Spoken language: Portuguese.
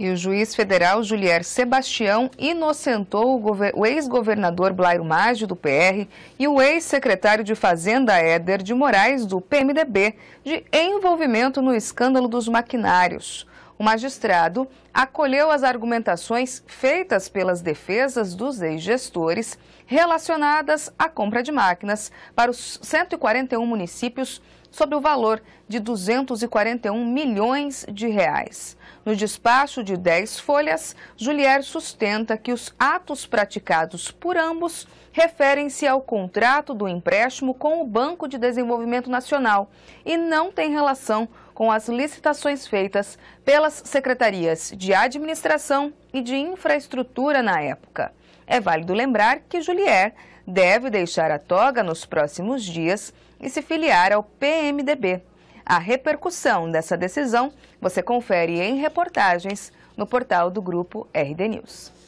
E o juiz federal Julier Sebastião inocentou o, ex-governador Blairo Maggi, do PR, e o ex-secretário de Fazenda Éder de Moraes, do PMDB, de envolvimento no escândalo dos maquinários o magistrado acolheu as argumentações feitas pelas defesas dos ex-gestores relacionadas à compra de máquinas para os 141 municípios sobre o valor de 241 milhões de reais. No despacho de 10 folhas, Julier sustenta que os atos praticados por ambos referem-se ao contrato do empréstimo com o Banco de Desenvolvimento Nacional e não tem relação com as licitações feitas pelas secretarias de administração e de infraestrutura na época. É válido lembrar que Julier deve deixar a toga nos próximos dias e se filiar ao PMDB. A repercussão dessa decisão você confere em reportagens no portal do Grupo RD News.